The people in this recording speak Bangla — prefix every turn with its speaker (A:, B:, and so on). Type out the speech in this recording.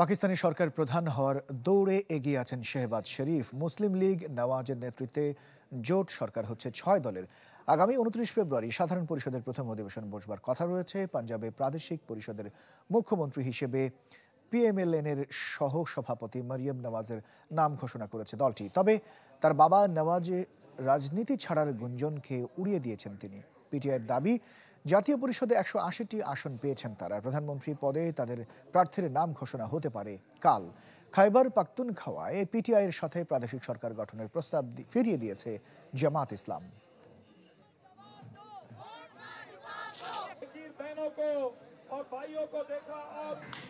A: পাকিস্তানি সরকার প্রধান হওয়ার দৌড়ে এগিয়ে আছেন শেহবাজ শরীফ মুসলিম লীগ নওয়াজের নেতৃত্বে জোট সরকার হচ্ছে ছয় দলের আগামী উনত্রিশ ফেব্রুয়ারি সাধারণ পরিষদের প্রথম অধিবেশন বসবার কথা রয়েছে পাঞ্জাবে প্রাদেশিক পরিষদের মুখ্যমন্ত্রী হিসেবে এর সহ সভাপতি মারিয়াম নওয়াজের নাম ঘোষণা করেছে দলটি তবে তার বাবা নওয়াজে রাজনীতি ছাড়ার গুঞ্জনকে উড়িয়ে দিয়েছেন তিনি পিটিআইয়ের দাবি জাতীয় পরিষদে একশো আশিটি আসন পেয়েছেন তারা প্রধানমন্ত্রী পদে তাদের প্রার্থীর নাম ঘোষণা হতে পারে কাল খাইবার পিটিআই পিটিআইয়ের সাথে প্রাদেশিক সরকার গঠনের প্রস্তাব ফিরিয়ে দিয়েছে জামাত ইসলাম
B: और भाइयों को देखा